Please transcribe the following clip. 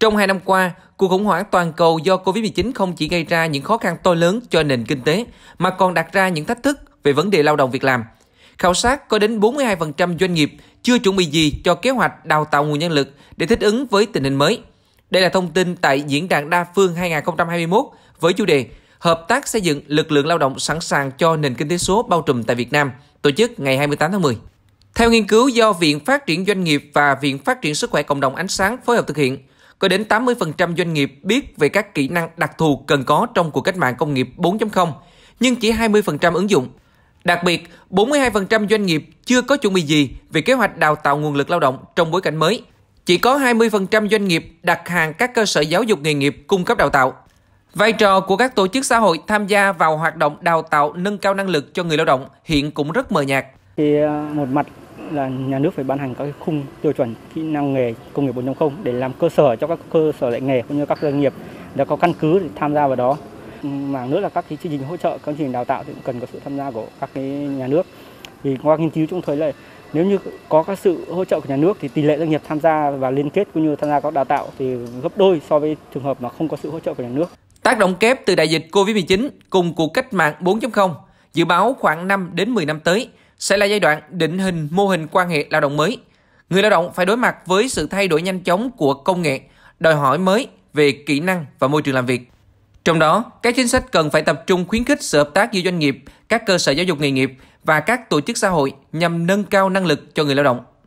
Trong hai năm qua, cuộc khủng hoảng toàn cầu do Covid-19 không chỉ gây ra những khó khăn to lớn cho nền kinh tế, mà còn đặt ra những thách thức về vấn đề lao động việc làm. Khảo sát có đến 42% doanh nghiệp chưa chuẩn bị gì cho kế hoạch đào tạo nguồn nhân lực để thích ứng với tình hình mới. Đây là thông tin tại Diễn đàn Đa phương 2021 với chủ đề Hợp tác xây dựng lực lượng lao động sẵn sàng cho nền kinh tế số bao trùm tại Việt Nam, tổ chức ngày 28 tháng 10. Theo nghiên cứu do Viện Phát triển Doanh nghiệp và Viện Phát triển Sức khỏe Cộng đồng Ánh sáng phối hợp thực hiện, có đến 80% doanh nghiệp biết về các kỹ năng đặc thù cần có trong cuộc cách mạng công nghiệp 4.0, nhưng chỉ 20% ứng dụng. Đặc biệt, 42% doanh nghiệp chưa có chuẩn bị gì về kế hoạch đào tạo nguồn lực lao động trong bối cảnh mới. Chỉ có 20% doanh nghiệp đặt hàng các cơ sở giáo dục nghề nghiệp cung cấp đào tạo. Vai trò của các tổ chức xã hội tham gia vào hoạt động đào tạo nâng cao năng lực cho người lao động hiện cũng rất mờ nhạt. Thì à, một mặt là nhà nước phải ban hành các khung tiêu chuẩn kỹ năng nghề công nghiệp 4.0 để làm cơ sở cho các cơ sở dạy nghề cũng như các doanh nghiệp đã có căn cứ để tham gia vào đó. Mà nữa là các cái chương trình hỗ trợ, các chương trình đào tạo thì cũng cần có sự tham gia của các cái nhà nước. Vì qua nghiên cứu chúng thấy là nếu như có các sự hỗ trợ của nhà nước thì tỷ lệ doanh nghiệp tham gia và liên kết cũng như tham gia các đào tạo thì gấp đôi so với trường hợp mà không có sự hỗ trợ của nhà nước. Tác động kép từ đại dịch COVID-19 cùng cuộc cách mạng 4.0 dự báo khoảng 5 đến 10 năm tới sẽ là giai đoạn định hình mô hình quan hệ lao động mới. Người lao động phải đối mặt với sự thay đổi nhanh chóng của công nghệ, đòi hỏi mới về kỹ năng và môi trường làm việc. Trong đó, các chính sách cần phải tập trung khuyến khích sự hợp tác giữa doanh nghiệp, các cơ sở giáo dục nghề nghiệp và các tổ chức xã hội nhằm nâng cao năng lực cho người lao động.